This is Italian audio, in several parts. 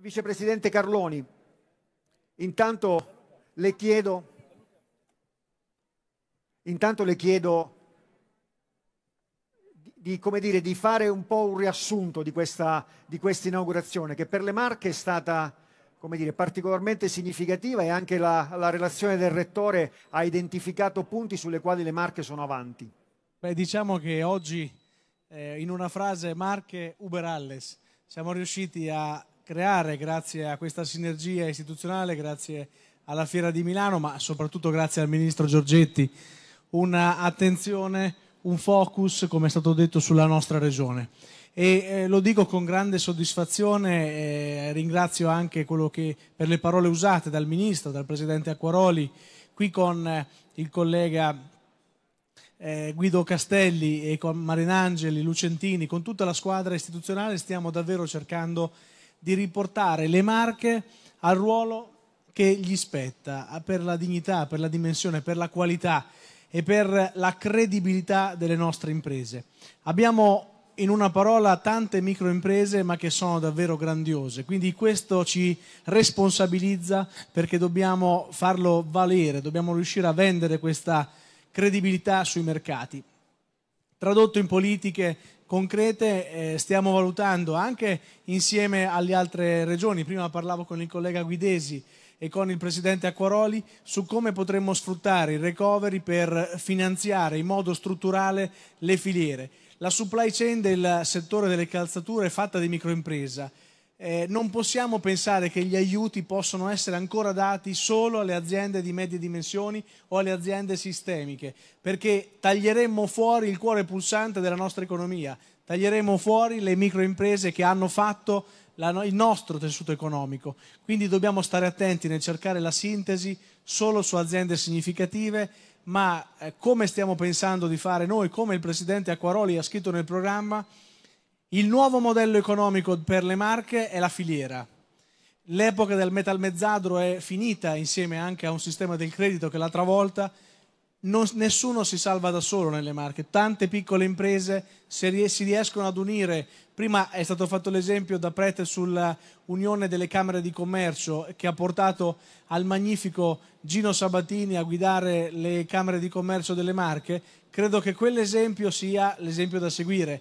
vicepresidente Carloni, intanto le chiedo, intanto le chiedo di, dire, di, fare un po' un riassunto di questa, di inaugurazione, che per le Marche è stata dire, particolarmente significativa e anche la, la, relazione del Rettore ha identificato punti sulle quali le Marche sono avanti. Beh, diciamo che oggi, eh, in una frase, Marche uber alles, siamo riusciti a creare grazie a questa sinergia istituzionale, grazie alla Fiera di Milano, ma soprattutto grazie al Ministro Giorgetti, un'attenzione, un focus, come è stato detto, sulla nostra regione. E eh, lo dico con grande soddisfazione, eh, ringrazio anche che, per le parole usate dal Ministro, dal Presidente Acquaroli, qui con eh, il collega eh, Guido Castelli e con Marinangeli, Lucentini, con tutta la squadra istituzionale stiamo davvero cercando di di riportare le marche al ruolo che gli spetta per la dignità, per la dimensione, per la qualità e per la credibilità delle nostre imprese. Abbiamo in una parola tante microimprese ma che sono davvero grandiose, quindi questo ci responsabilizza perché dobbiamo farlo valere, dobbiamo riuscire a vendere questa credibilità sui mercati. Tradotto in politiche concrete eh, stiamo valutando anche insieme alle altre regioni. Prima parlavo con il collega Guidesi e con il Presidente Acquaroli su come potremmo sfruttare il recovery per finanziare in modo strutturale le filiere. La supply chain del settore delle calzature è fatta di microimpresa eh, non possiamo pensare che gli aiuti possono essere ancora dati solo alle aziende di medie dimensioni o alle aziende sistemiche, perché taglieremmo fuori il cuore pulsante della nostra economia, taglieremmo fuori le microimprese che hanno fatto la, il nostro tessuto economico. Quindi dobbiamo stare attenti nel cercare la sintesi solo su aziende significative, ma eh, come stiamo pensando di fare noi, come il Presidente Acquaroli ha scritto nel programma, il nuovo modello economico per le marche è la filiera. L'epoca del metalmezzadro è finita insieme anche a un sistema del credito che l'ha travolta. Non, nessuno si salva da solo nelle marche, tante piccole imprese si, si riescono ad unire. Prima è stato fatto l'esempio da Prete sull'unione delle Camere di Commercio che ha portato al magnifico Gino Sabatini a guidare le Camere di Commercio delle Marche. Credo che quell'esempio sia l'esempio da seguire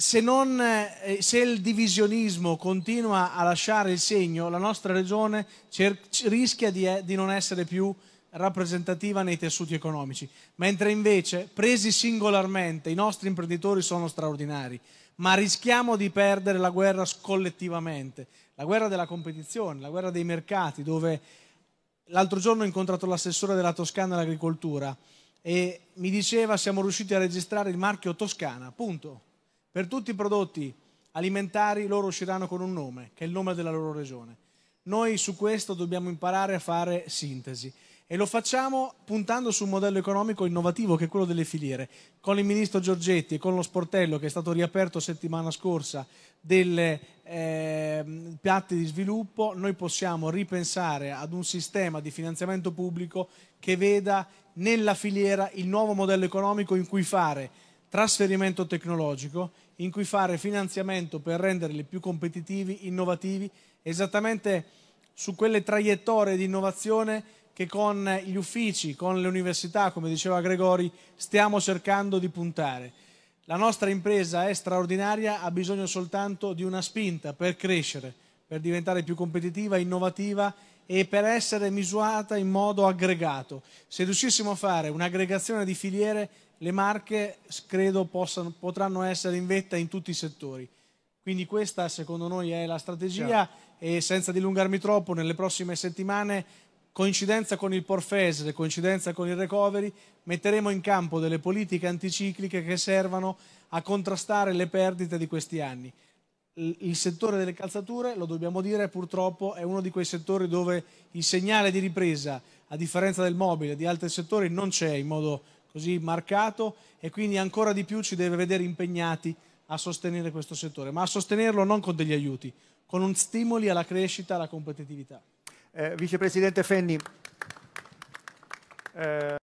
se, non, eh, se, il divisionismo continua a lasciare il segno, la nostra regione cer- rischia di, eh, di non essere più rappresentativa nei tessuti economici, mentre invece, presi singolarmente, i nostri imprenditori sono straordinari, ma rischiamo di perdere la guerra collettivamente, la guerra della competizione, la guerra dei mercati, dove l'altro giorno ho incontrato l'assessore della Toscana all'agricoltura e mi diceva siamo riusciti a registrare il marchio Toscana, punto per tutti i prodotti alimentari loro usciranno con un nome, che è il nome della loro regione. Noi su questo dobbiamo imparare a fare sintesi e lo facciamo puntando su un modello economico innovativo che è quello delle filiere. Con il ministro Giorgetti e con lo sportello che è stato riaperto settimana scorsa delle eh, piatti di sviluppo, noi possiamo ripensare ad un sistema di finanziamento pubblico che veda nella filiera il nuovo modello economico in cui fare trasferimento tecnologico in cui fare finanziamento per renderli più competitivi, innovativi, esattamente su quelle traiettorie di innovazione che con gli uffici, con le università, come diceva Gregori, stiamo cercando di puntare. La nostra impresa è straordinaria, ha bisogno soltanto di una spinta per crescere, per diventare più competitiva, innovativa e per essere misurata in modo aggregato. Se riuscissimo a fare un'aggregazione di filiere le marche credo possano, potranno essere in vetta in tutti i settori. Quindi questa secondo noi è la strategia certo. e senza dilungarmi troppo nelle prossime settimane, coincidenza con il Porfes, coincidenza con il Recovery, metteremo in campo delle politiche anticicliche che servano a contrastare le perdite di questi anni. Il settore delle calzature, lo dobbiamo dire, purtroppo è uno di quei settori dove il segnale di ripresa, a differenza del mobile e di altri settori, non c'è in modo così marcato e quindi ancora di più ci deve vedere impegnati a sostenere questo settore, ma a sostenerlo non con degli aiuti, con un stimoli alla crescita, alla competitività. Eh, Vicepresidente Fenni, eh,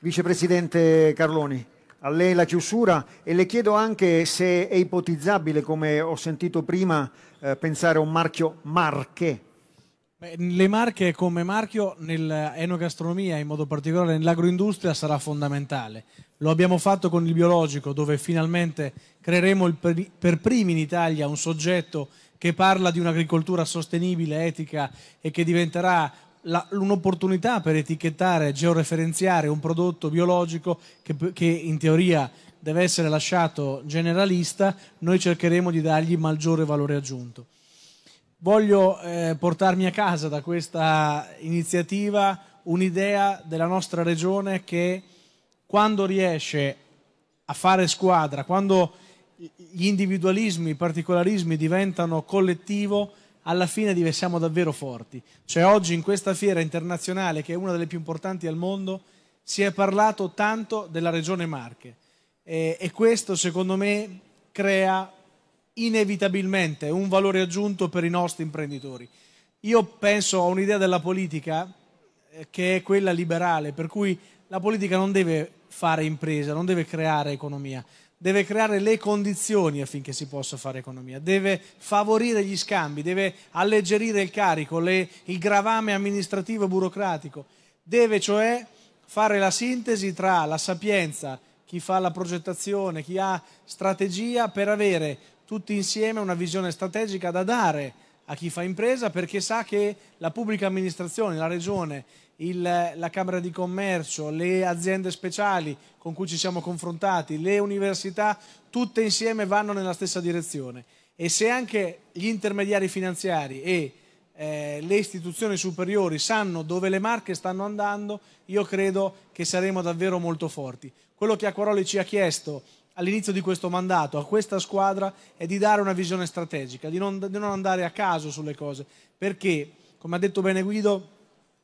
Vicepresidente Carloni, a lei la chiusura e le chiedo anche se è ipotizzabile, come ho sentito prima, eh, pensare a un marchio Marche le marche come marchio nell'enogastronomia, eh, in modo particolare nell'agroindustria, sarà fondamentale. Lo abbiamo fatto con il biologico, dove finalmente creeremo per primi in Italia un soggetto che parla di un'agricoltura sostenibile, etica e che diventerà un'opportunità per etichettare, georeferenziare un prodotto biologico che, che in teoria deve essere lasciato generalista, noi cercheremo di dargli maggiore valore aggiunto voglio eh, portarmi a casa da questa iniziativa un'idea della nostra regione che quando riesce a fare squadra, quando gli individualismi, i particolarismi diventano collettivo, alla fine siamo davvero forti. Cioè oggi in questa fiera internazionale, che è una delle più importanti al mondo, si è parlato tanto della regione Marche e, e questo secondo me crea inevitabilmente un valore aggiunto per i nostri imprenditori. Io penso a un'idea della politica eh, che è quella liberale, per cui la politica non deve fare impresa, non deve creare economia, deve creare le condizioni affinché si possa fare economia, deve favorire gli scambi, deve alleggerire il carico, le, il gravame amministrativo e burocratico, deve cioè fare la sintesi tra la sapienza, chi fa la progettazione, chi ha strategia per avere tutti insieme una visione strategica da dare a chi fa impresa perché sa che la pubblica amministrazione, la regione, il, la Camera di Commercio, le aziende speciali con cui ci siamo confrontati, le università, tutte insieme vanno nella stessa direzione. E se anche gli intermediari finanziari e eh, le istituzioni superiori sanno dove le marche stanno andando, io credo che saremo davvero molto forti. Quello che Acquaroli ci ha chiesto all'inizio di questo mandato a questa squadra è di dare una visione strategica, di non, di non andare a caso sulle cose, perché, come ha detto bene Guido,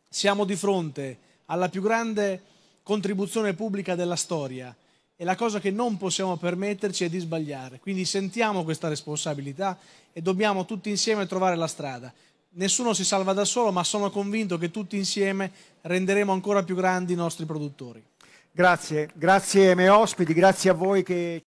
siamo di fronte alla più grande contribuzione pubblica della storia e la cosa che non possiamo permetterci è di sbagliare. Quindi sentiamo questa responsabilità e dobbiamo tutti insieme trovare la strada. Nessuno si salva da solo, ma sono convinto che tutti insieme renderemo ancora più grandi i nostri produttori. Grazie, grazie ai miei ospiti, grazie a voi che...